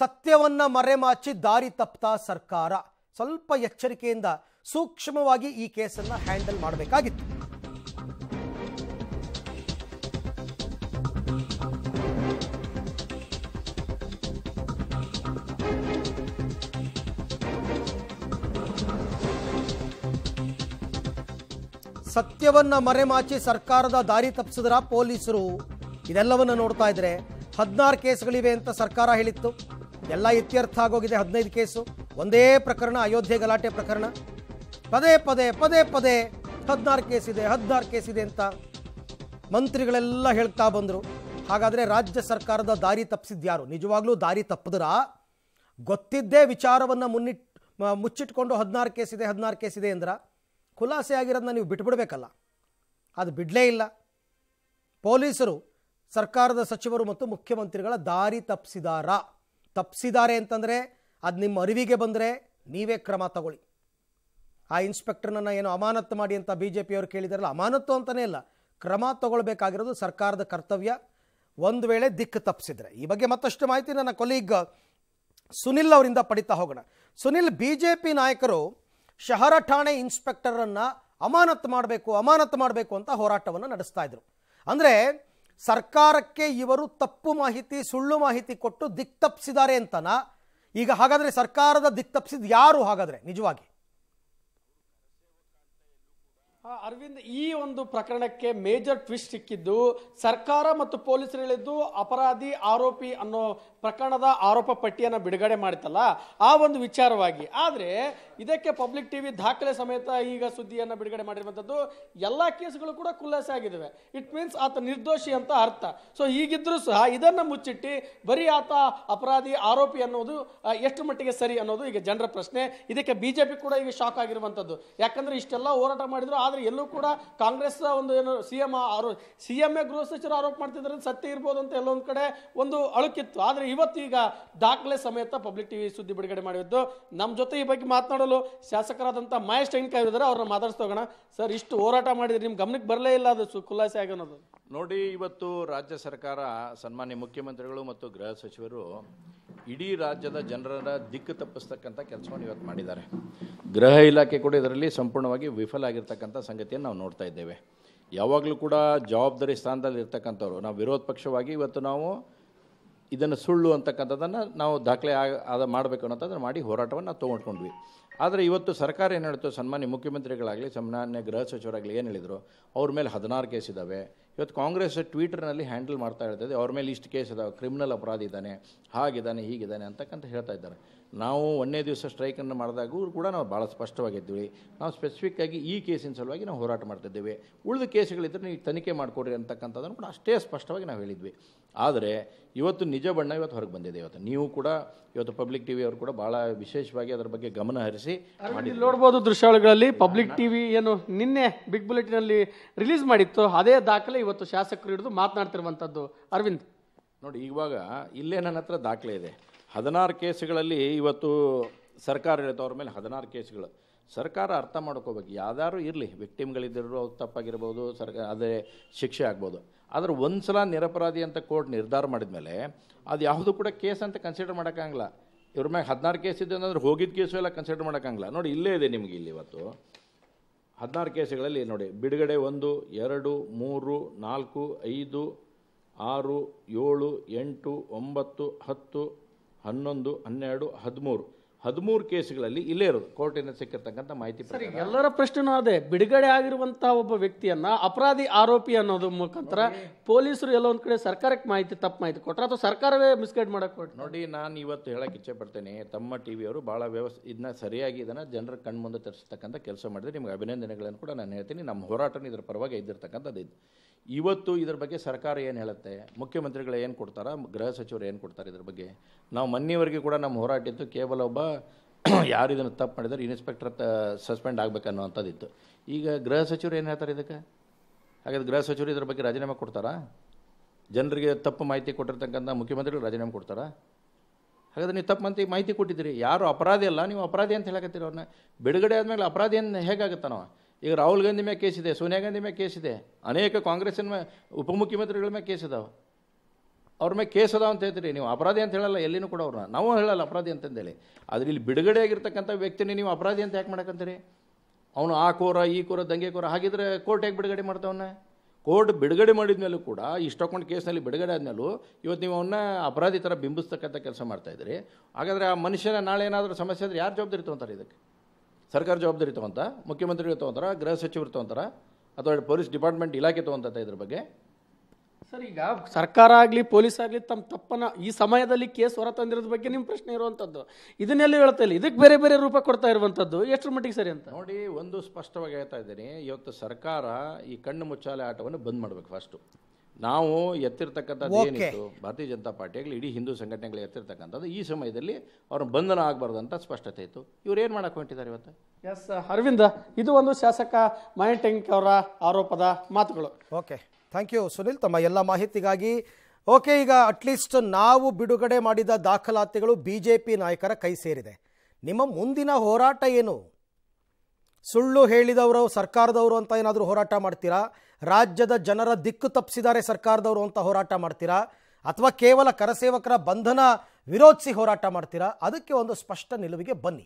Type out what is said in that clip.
ಸತ್ಯವನ್ನ ಮರೆಮಾಚಿ ದಾರಿ ತಪ್ತಾ ಸರ್ಕಾರ ಸ್ವಲ್ಪ ಎಚ್ಚರಿಕೆಯಿಂದ ಸೂಕ್ಷ್ಮವಾಗಿ ಈ ಕೇಸನ್ನ ಹ್ಯಾಂಡಲ್ ಮಾಡಬೇಕಾಗಿತ್ತು ಸತ್ಯವನ್ನ ಮರೆಮಾಚಿ ಸರ್ಕಾರದ ದಾರಿ ತಪ್ಪಿಸಿದ್ರ ಪೊಲೀಸರು ಇದೆಲ್ಲವನ್ನ ನೋಡ್ತಾ ಇದ್ರೆ ಹದಿನಾರು ಕೇಸ್ಗಳಿವೆ ಅಂತ ಸರ್ಕಾರ ಹೇಳಿತ್ತು ಎಲ್ಲ ಇತ್ಯರ್ಥ ಆಗೋಗಿದೆ ಹದಿನೈದು ಕೇಸು ಒಂದೇ ಪ್ರಕರಣ ಅಯೋಧ್ಯೆ ಗಲಾಟೆ ಪ್ರಕರಣ ಪದೇ ಪದೇ ಪದೇ ಪದೇ ಹದಿನಾರು ಇದೆ ಹದಿನಾರು ಇದೆ ಅಂತ ಮಂತ್ರಿಗಳೆಲ್ಲ ಹೇಳ್ತಾ ಬಂದರು ಹಾಗಾದರೆ ರಾಜ್ಯ ಸರ್ಕಾರದ ದಾರಿ ತಪ್ಪಿಸಿದ್ಯಾರು ನಿಜವಾಗ್ಲೂ ದಾರಿ ತಪ್ಪಿದ್ರ ಗೊತ್ತಿದ್ದೇ ವಿಚಾರವನ್ನು ಮುನ್ನಿಟ್ ಮುಚ್ಚಿಟ್ಕೊಂಡು ಹದಿನಾರು ಕೇಸ್ ಇದೆ ಹದಿನಾರು ಇದೆ ಅಂದ್ರೆ ಖುಲಾಸೆ ಆಗಿರೋದನ್ನ ನೀವು ಬಿಟ್ಬಿಡ್ಬೇಕಲ್ಲ ಅದು ಬಿಡಲೇ ಇಲ್ಲ ಪೊಲೀಸರು ಸರ್ಕಾರದ ಸಚಿವರು ಮತ್ತು ಮುಖ್ಯಮಂತ್ರಿಗಳ ದಾರಿ ತಪ್ಪಿಸಿದಾರಾ ತಪ್ಪಿಸಿದ್ದಾರೆ ಅಂತಂದರೆ ಅದು ನಿಮ್ಮ ಅರಿವಿಗೆ ಬಂದರೆ ನೀವೇ ಕ್ರಮ ತಗೊಳ್ಳಿ ಆ ಇನ್ಸ್ಪೆಕ್ಟರ್ನನ್ನು ಏನು ಅಮಾನತ್ತು ಮಾಡಿ ಅಂತ ಬಿ ಜೆ ಪಿಯವರು ಕೇಳಿದಾರಲ್ಲ ಅಮಾನತ್ತು ಅಂತಲೇ ಇಲ್ಲ ಕ್ರಮ ತಗೊಳ್ಬೇಕಾಗಿರೋದು ಸರ್ಕಾರದ ಕರ್ತವ್ಯ ಒಂದು ವೇಳೆ ದಿಕ್ಕು ತಪ್ಪಿಸಿದ್ರೆ ಈ ಬಗ್ಗೆ ಮತ್ತಷ್ಟು ಮಾಹಿತಿ ನನ್ನ ಕೊಲೀಗ್ ಸುನಿಲ್ ಅವರಿಂದ ಪಡಿತಾ ಹೋಗೋಣ ಸುನಿಲ್ ಬಿ ಜೆ ಪಿ ನಾಯಕರು ಶಹರ ಠಾಣೆ ಇನ್ಸ್ಪೆಕ್ಟರನ್ನು ಅಮಾನತ್ತು ಮಾಡಬೇಕು ಅಮಾನತ್ತು ಮಾಡಬೇಕು ಅಂತ ಹೋರಾಟವನ್ನು ನಡೆಸ್ತಾ ಇದ್ರು ಅಂದರೆ ಸರ್ಕಾರಕ್ಕೆ ಇವರು ತಪ್ಪು ಮಾಹಿತಿ ಸುಳ್ಳು ಮಾಹಿತಿ ಕೊಟ್ಟು ದಿಕ್ತಪ್ಸಿದ್ದಾರೆ ಅಂತನಾ ಈಗ ಹಾಗಾದರೆ ಸರ್ಕಾರದ ದಿಕ್ತಪ್ಸಿದ್ ಯಾರು ಹಾಗಾದರೆ ನಿಜವಾಗಿ ಅರವಿಂದ್ ಈ ಒಂದು ಪ್ರಕರಣಕ್ಕೆ ಮೇಜರ್ ಟ್ವಿಸ್ಟ್ ಸಿಕ್ಕಿದ್ದು ಸರ್ಕಾರ ಮತ್ತು ಪೊಲೀಸರು ಹೇಳಿದ್ದು ಅಪರಾಧಿ ಆರೋಪಿ ಅನ್ನೋ ಪ್ರಕರಣದ ಆರೋಪ ಪಟ್ಟಿಯನ್ನು ಬಿಡುಗಡೆ ಮಾಡಿತಲ್ಲ ಆ ಒಂದು ವಿಚಾರವಾಗಿ ಆದರೆ ಇದಕ್ಕೆ ಪಬ್ಲಿಕ್ ಟಿವಿ ದಾಖಲೆ ಸಮೇತ ಈಗ ಸುದ್ದಿಯನ್ನು ಬಿಡುಗಡೆ ಮಾಡಿರುವಂಥದ್ದು ಎಲ್ಲ ಕೇಸ್ಗಳು ಕೂಡ ಖುಲಾಸೆ ಆಗಿದ್ದಾವೆ ಇಟ್ ಮೀನ್ಸ್ ಆತ ನಿರ್ದೋಷಿ ಅಂತ ಅರ್ಥ ಸೊ ಈಗಿದ್ರು ಸಹ ಇದನ್ನು ಮುಚ್ಚಿಟ್ಟು ಬರೀ ಆತ ಅಪರಾಧಿ ಆರೋಪಿ ಅನ್ನೋದು ಎಷ್ಟು ಮಟ್ಟಿಗೆ ಸರಿ ಅನ್ನೋದು ಈಗ ಜನರ ಪ್ರಶ್ನೆ ಇದಕ್ಕೆ ಬಿ ಕೂಡ ಈಗ ಶಾಕ್ ಆಗಿರುವಂಥದ್ದು ಯಾಕಂದ್ರೆ ಇಷ್ಟೆಲ್ಲ ಹೋರಾಟ ಮಾಡಿದ್ರು ಆದರೆ ಎಲ್ಲೂ ಕೂಡ ಕಾಂಗ್ರೆಸ್ ಒಂದು ಏನು ಸಿ ಎಂ ಆರೋ ಸಿ ಎಂ ಗೃಹ ಸಚಿವರು ಆರೋಪ ಮಾಡ್ತಿದ್ರೆ ಸತ್ಯ ಇರ್ಬೋದು ಅಂತ ಎಲ್ಲೊಂದು ಕಡೆ ಒಂದು ಅಳುಕಿತ್ತು ಆದರೆ ಇವತ್ತು ಈಗ ದಾಖಲೆ ಸಮೇತ ಪಬ್ಲಿಕ್ ಟಿವಿ ಸುದ್ದಿ ಬಿಡುಗಡೆ ಮಾಡಿದ್ದು ನಮ್ಮ ಜೊತೆ ಈ ಬಗ್ಗೆ ಮಾತನಾಡಲು ಶಾಸಕರಾದಂಥ ಮಹೇಶ್ ಟೆಂಕಾಯ್ ಇದ್ದಾರೆ ಅವ್ರನ್ನ ಮಾತಾಡಿಸ್ತೋಗೋಣ ಸರ್ ಇಷ್ಟು ಹೋರಾಟ ಮಾಡಿದ್ರೆ ನಿಮ್ಮ ಗಮನಕ್ಕೆ ಬರಲೇ ಇಲ್ಲ ಅದು ಖುಲಾಸೆ ಅನ್ನೋದು ನೋಡಿ ಇವತ್ತು ರಾಜ್ಯ ಸರ್ಕಾರ ಸನ್ಮಾನ್ಯ ಮುಖ್ಯಮಂತ್ರಿಗಳು ಮತ್ತು ಗೃಹ ಸಚಿವರು ಇಡೀ ರಾಜ್ಯದ ಜನರ ದಿಕ್ಕು ತಪ್ಪಿಸ್ತಕ್ಕಂಥ ಕೆಲಸವನ್ನು ಇವತ್ತು ಮಾಡಿದ್ದಾರೆ ಗೃಹ ಇಲಾಖೆ ಕೂಡ ಇದರಲ್ಲಿ ಸಂಪೂರ್ಣವಾಗಿ ವಿಫಲ ಆಗಿರ್ತಕ್ಕಂಥ ಸಂಗತಿಯನ್ನು ನಾವು ನೋಡ್ತಾ ಇದ್ದೇವೆ ಯಾವಾಗಲೂ ಕೂಡ ಜವಾಬ್ದಾರಿ ಸ್ಥಾನದಲ್ಲಿ ಇರ್ತಕ್ಕಂಥವ್ರು ನಾವು ವಿರೋಧ ಪಕ್ಷವಾಗಿ ಇವತ್ತು ನಾವು ಇದನ್ನು ಸುಳ್ಳು ಅಂತಕ್ಕಂಥದ್ದನ್ನು ನಾವು ದಾಖಲೆ ಅದ ಮಾಡಬೇಕು ಅನ್ನೋದನ್ನು ಮಾಡಿ ಹೋರಾಟವನ್ನು ನಾವು ತೊಗೊಂಡ್ಕೊಂಡ್ವಿ ಆದರೆ ಇವತ್ತು ಸರ್ಕಾರ ಏನು ಹೇಳ್ತು ಸನ್ಮಾನ್ಯ ಮುಖ್ಯಮಂತ್ರಿಗಳಾಗಲಿ ಸನ್ಮಾನ್ಯ ಗೃಹ ಸಚಿವರಾಗಲಿ ಏನು ಹೇಳಿದರು ಅವ್ರ ಮೇಲೆ ಹದಿನಾರು ಕೇಸ್ ಇದ್ದಾವೆ ಇವತ್ತು ಕಾಂಗ್ರೆಸ್ ಟ್ವೀಟರ್ನಲ್ಲಿ ಹ್ಯಾಂಡಲ್ ಮಾಡ್ತಾ ಇರ್ತದೆ ಅವ್ರ ಮೇಲೆ ಇಷ್ಟು ಕೇಸ್ ಇದಾವೆ ಕ್ರಿಮಿನಲ್ ಅಪರಾಧ ಇದ್ದಾನೆ ಹಾಗಿದ್ದಾನೆ ಹೀಗಿದ್ದಾನೆ ಅಂತಕ್ಕಂತ ಹೇಳ್ತಾ ಇದ್ದಾರೆ ನಾವು ಒಂದನೇ ದಿವಸ ಸ್ಟ್ರೈಕನ್ನು ಮಾಡಿದಾಗೂ ಕೂಡ ನಾವು ಭಾಳ ಸ್ಪಷ್ಟವಾಗಿದ್ದೀವಿ ನಾವು ಸ್ಪೆಸಿಫಿಕ್ ಆಗಿ ಈ ಕೇಸಿನ ಸಲುವಾಗಿ ನಾವು ಹೋರಾಟ ಮಾಡ್ತಿದ್ದೇವೆ ಉಳಿದ ಕೇಸುಗಳಿದ್ದರೆ ನೀವು ತನಿಖೆ ಮಾಡಿಕೊಡ್ರಿ ಅಂತಕ್ಕಂಥದ್ದನ್ನು ಕೂಡ ಅಷ್ಟೇ ಸ್ಪಷ್ಟವಾಗಿ ನಾವು ಹೇಳಿದ್ವಿ ಆದರೆ ಇವತ್ತು ನಿಜ ಬಣ್ಣ ಇವತ್ತು ಹೊರಗೆ ಬಂದಿದೆ ಇವತ್ತು ನೀವು ಕೂಡ ಇವತ್ತು ಪಬ್ಲಿಕ್ ಟಿವಿ ಅವರು ಕೂಡ ಭಾಳ ವಿಶೇಷವಾಗಿ ಅದರ ಬಗ್ಗೆ ಗಮನ ಹರಿಸಿ ನೋಡ್ಬೋದು ದೃಶ್ಯಾವಳಿಗಳಲ್ಲಿ ಪಬ್ಲಿಕ್ ಟಿವಿ ಏನು ನಿನ್ನೆ ಬಿಗ್ ಬುಲೆಟಿನಲ್ಲಿ ರಿಲೀಸ್ ಮಾಡಿತ್ತು ಅದೇ ದಾಖಲೆ ಇವತ್ತು ಶಾಸಕರು ಹಿಡಿದು ಮಾತನಾಡ್ತಿರುವಂಥದ್ದು ಅರವಿಂದ್ ನೋಡಿ ಇವಾಗ ಇಲ್ಲೇ ನನ್ನ ಹತ್ರ ದಾಖಲೆ ಇದೆ ಹದಿನಾರು ಕೇಸ್ಗಳಲ್ಲಿ ಇವತ್ತು ಸರ್ಕಾರ ಇರುತ್ತೆ ಅವ್ರ ಮೇಲೆ ಹದಿನಾರು ಕೇಸ್ಗಳು ಸರ್ಕಾರ ಅರ್ಥ ಮಾಡ್ಕೋಬೇಕು ಯಾವ್ದಾರು ಇರಲಿ ವಿಕ್ಟಿಮ್ಗಳಿದ್ದರು ಅವ್ರು ತಪ್ಪಾಗಿರ್ಬೋದು ಸರ್ಕಾರ ಅದೇ ಶಿಕ್ಷೆ ಆಗ್ಬೋದು ಆದರೆ ಒಂದು ಸಲ ನಿರಪರಾಧಿ ಅಂತ ಕೋರ್ಟ್ ನಿರ್ಧಾರ ಮಾಡಿದ ಮೇಲೆ ಅದು ಯಾವುದು ಕೂಡ ಕೇಸ್ ಅಂತ ಕನ್ಸಿಡರ್ ಮಾಡೋಕ್ಕಾಗಲ್ಲ ಇವ್ರ ಮ್ಯಾಗೆ ಹದಿನಾರು ಕೇಸ್ ಇದೆ ಅಂತಂದ್ರೆ ಹೋಗಿದ್ದ ಕೇಸು ಎಲ್ಲ ಕನ್ಸಿಡರ್ ಮಾಡೋಕ್ಕಾಗಲ್ಲ ನೋಡಿ ಇಲ್ಲೇ ಇದೆ ನಿಮಗೆ ಇಲ್ಲಿ ಇವತ್ತು ಹದಿನಾರು ಕೇಸುಗಳಲ್ಲಿ ನೋಡಿ ಬಿಡುಗಡೆ ಒಂದು ಎರಡು ಮೂರು ನಾಲ್ಕು ಐದು ಆರು ಏಳು ಎಂಟು ಒಂಬತ್ತು ಹತ್ತು ಹನ್ನೊಂದು ಹನ್ನೆರಡು ಹದಿಮೂರು ಹದಿಮೂರು ಕೇಸ್ಗಳಲ್ಲಿ ಇಲ್ಲೇ ಇರೋದು ಕೋರ್ಟಿನ ಸಿಕ್ಕಿರ್ತಕ್ಕಂಥ ಮಾಹಿತಿ ಎಲ್ಲರ ಪ್ರಶ್ನೆನೂ ಅದೇ ಬಿಡುಗಡೆ ಆಗಿರುವಂತಹ ಒಬ್ಬ ವ್ಯಕ್ತಿಯನ್ನ ಅಪರಾಧಿ ಆರೋಪಿ ಅನ್ನೋದು ಮುಖಾಂತರ ಪೊಲೀಸರು ಎಲ್ಲ ಒಂದು ಕಡೆ ಸರ್ಕಾರಕ್ಕೆ ಮಾಹಿತಿ ತಪ್ಪು ಮಾಹಿತಿ ಕೊಟ್ಟರೆ ಅಥವಾ ಸರ್ಕಾರವೇ ಮಿಸ್ಗೈಡ್ ಮಾಡಕ್ಕೆ ಕೊಟ್ಟು ನೋಡಿ ನಾನು ಇವತ್ತು ಹೇಳಕ್ಕೆ ಇಚ್ಛೆ ಪಡ್ತೇನೆ ತಮ್ಮ ಟಿ ವಿಯವರು ಭಾಳ ವ್ಯವಸ್ಥೆ ಇದನ್ನ ಸರಿಯಾಗಿ ಇದನ್ನು ಜನರ ಕಣ್ಮುಂದೆ ತರಿಸ್ತಕ್ಕಂಥ ಕೆಲಸ ಮಾಡಿದ್ರೆ ನಿಮ್ಗೆ ಅಭಿನಂದನೆಗಳನ್ನು ಕೂಡ ನಾನು ಹೇಳ್ತೀನಿ ನಮ್ಮ ಹೋರಾಟನ ಇದರ ಪರವಾಗಿ ಇದ್ದಿರ್ತಕ್ಕಂಥದ್ದು ಇದು ಇವತ್ತು ಇದ್ರ ಬಗ್ಗೆ ಸರ್ಕಾರ ಏನು ಹೇಳುತ್ತೆ ಮುಖ್ಯಮಂತ್ರಿಗಳು ಏನು ಕೊಡ್ತಾರ ಗೃಹ ಸಚಿವರು ಏನು ಕೊಡ್ತಾರೆ ಇದ್ರ ಬಗ್ಗೆ ನಾವು ಮೊನ್ನೆವರೆಗೂ ಕೂಡ ನಮ್ಮ ಹೋರಾಟ ಕೇವಲ ಒಬ್ಬ ಯಾರು ಇದನ್ನು ತಪ್ಪು ಮಾಡಿದರೆ ಇನ್ಸ್ಪೆಕ್ಟರ್ ಸಸ್ಪೆಂಡ್ ಆಗಬೇಕನ್ನುವಂಥದ್ದಿತ್ತು ಈಗ ಗೃಹ ಸಚಿವರು ಏನು ಹೇಳ್ತಾರೆ ಇದಕ್ಕೆ ಹಾಗಾದ್ರೆ ಗೃಹ ಸಚಿವರು ಇದ್ರ ಬಗ್ಗೆ ರಾಜೀನಾಮೆ ಕೊಡ್ತಾರಾ ಜನರಿಗೆ ತಪ್ಪು ಮಾಹಿತಿ ಕೊಟ್ಟಿರ್ತಕ್ಕಂಥ ಮುಖ್ಯಮಂತ್ರಿಗಳು ರಾಜೀನಾಮೆ ಕೊಡ್ತಾರಾ ಹಾಗಾದ್ರೆ ನೀವು ತಪ್ಪು ಅಂತ ಮಾಹಿತಿ ಕೊಟ್ಟಿದ್ದೀರಿ ಯಾರು ಅಪರಾಧಿ ಅಲ್ಲ ನೀವು ಅಪರಾಧಿ ಅಂತ ಹೇಳಕತ್ತೀರಿ ಅವ್ರನ್ನ ಬಿಡುಗಡೆ ಆದಮೇಲೆ ಅಪರಾಧಿ ಅಂತ ಹೇಗಾಗುತ್ತೆ ನಾವು ಈಗ ರಾಹುಲ್ ಗಾಂಧಿ ಮೇಲೆ ಕೇಸಿದೆ ಸೋನಿಯಾ ಗಾಂಧಿ ಮೇಲೆ ಕೇಸಿದೆ ಅನೇಕ ಕಾಂಗ್ರೆಸ್ಸಿನ ಉಪಮುಖ್ಯಮಂತ್ರಿಗಳ ಮೇಲೆ ಕೇಸಿದಾವೆ ಅವ್ರ ಮೇಲೆ ಕೇಸ್ ಅದಾವ ಅಂತ ಹೇಳ್ತೀರಿ ನೀವು ಅಪರಾಧಿ ಅಂತ ಹೇಳಲ್ಲ ಎಲ್ಲಿನೂ ಕೂಡ ಅವ್ರನ್ನ ನಾವು ಹೇಳಲ್ಲ ಅಪರಾಧಿ ಅಂತಂದೇಳಿ ಆದರೆ ಇಲ್ಲಿ ಬಿಡುಗಡೆ ಆಗಿರ್ತಕ್ಕಂಥ ವ್ಯಕ್ತಿನೇ ನೀವು ಅಪರಾಧಿ ಅಂತ ಯಾಕೆ ಮಾಡಕಂತೀರಿ ಅವನು ಆ ಕೋರ ಈ ಕೋರ ದಂಗೆ ಕೋರ ಹಾಗಿದ್ರೆ ಕೋರ್ಟ್ ಹೇಗೆ ಬಿಡುಗಡೆ ಮಾಡ್ತಾವನ್ನ ಕೋರ್ಟ್ ಬಿಡುಗಡೆ ಮಾಡಿದ್ಮೇಲೂ ಕೂಡ ಇಷ್ಟೊಂದು ಕೇಸ್ನಲ್ಲಿ ಬಿಡುಗಡೆ ಆದಮೇಲೂ ಇವತ್ತು ನೀವು ಅವನ್ನ ಅಪರಾಧಿ ಥರ ಬಿಂಬಿಸ್ತಕ್ಕಂಥ ಕೆಲಸ ಮಾಡ್ತಾಯಿದ್ರಿ ಹಾಗಾದರೆ ಆ ಮನುಷ್ಯನ ನಾಳೆ ಏನಾದರೂ ಸಮಸ್ಯೆ ಆದರೆ ಯಾರು ಜವಾಬ್ದಾರಿ ತೊಗೊಂತಾರೆ ಇದಕ್ಕೆ ಸರ್ಕಾರ ಜವಾಬ್ದಾರಿ ತೊಗೊಂತ ಮುಖ್ಯಮಂತ್ರಿಗಳು ತೊಗೊಂತಾರ ಗೃಹ ಸಚಿವರು ತೊಗೊಂತಾರ ಅಥವಾ ಪೊಲೀಸ್ ಡಿಪಾರ್ಟ್ಮೆಂಟ್ ಇಲಾಖೆ ತೊಗೊಂತ ಇದ್ರ ಬಗ್ಗೆ ಸರ್ ಈಗ ಸರ್ಕಾರ ಆಗಲಿ ಪೊಲೀಸ್ ಆಗಲಿ ತಮ್ಮ ತಪ್ಪನ ಈ ಸಮಯದಲ್ಲಿ ಕೇಸ್ ಹೊರ ತಂದಿರೋದ ಬಗ್ಗೆ ನಿಮ್ಮ ಪ್ರಶ್ನೆ ಇರುವಂಥದ್ದು ಇದನ್ನೆಲ್ಲ ಹೇಳ್ತಾ ಇಲ್ಲ ಇದಕ್ಕೆ ಬೇರೆ ಬೇರೆ ರೂಪ ಕೊಡ್ತಾ ಇರುವಂಥದ್ದು ಎಷ್ಟು ಮಟ್ಟಿಗೆ ಸರಿ ಅಂತ ನೋಡಿ ಒಂದು ಸ್ಪಷ್ಟವಾಗಿ ಹೇಳ್ತಾ ಇದ್ದೀನಿ ಇವತ್ತು ಸರ್ಕಾರ ಈ ಕಣ್ಣು ಮುಚ್ಚಾಲೆ ಆಟವನ್ನು ಬಂದ್ ಮಾಡಬೇಕು ಫಸ್ಟು ನಾವು ಎತ್ತಿರ್ತಕ್ಕಂಥದ್ದು ಏನಿತ್ತು ಭಾರತೀಯ ಜನತಾ ಪಾರ್ಟಿಯಲ್ಲಿ ಇಡೀ ಹಿಂದೂ ಸಂಘಟನೆಗಳು ಎತ್ತಿರ್ತಕ್ಕಂಥದ್ದು ಈ ಸಮಯದಲ್ಲಿ ಅವ್ರ ಬಂಧನ ಆಗಬಾರ್ದು ಅಂತ ಸ್ಪಷ್ಟತೆ ಇತ್ತು ಇವ್ರು ಏನು ಮಾಡಕ್ಕೆ ಹೊಂಟಿದ್ದಾರೆ ಇವತ್ತು ಎಸ್ ಅರವಿಂದ ಇದು ಒಂದು ಶಾಸಕ ಮಹೇಶ್ ಅವರ ಆರೋಪದ ಮಾತುಗಳು ಓಕೆ ಥ್ಯಾಂಕ್ ಯು ಸುನಿಲ್ ತಮ್ಮ ಎಲ್ಲ ಮಾಹಿತಿಗಾಗಿ ಓಕೆ ಈಗ ಅಟ್ಲೀಸ್ಟ್ ನಾವು ಬಿಡುಗಡೆ ಮಾಡಿದ ದಾಖಲಾತಿಗಳು ಬಿ ನಾಯಕರ ಕೈ ಸೇರಿದೆ ನಿಮ್ಮ ಮುಂದಿನ ಹೋರಾಟ ಏನು ಸುಳ್ಳು ಹೇಳಿದವರು ಸರ್ಕಾರದವರು ಅಂತ ಏನಾದರೂ ಹೋರಾಟ ಮಾಡ್ತೀರಾ ರಾಜ್ಯದ ಜನರ ದಿಕ್ಕು ತಪ್ಪಿಸಿದ್ದಾರೆ ಸರ್ಕಾರದವರು ಅಂತ ಹೋರಾಟ ಮಾಡ್ತೀರಾ ಅಥವಾ ಕೇವಲ ಕರಸೇವಕರ ಬಂಧನ ವಿರೋಧಿಸಿ ಹೋರಾಟ ಮಾಡ್ತೀರಾ ಅದಕ್ಕೆ ಒಂದು ಸ್ಪಷ್ಟ ನಿಲುವಿಗೆ ಬನ್ನಿ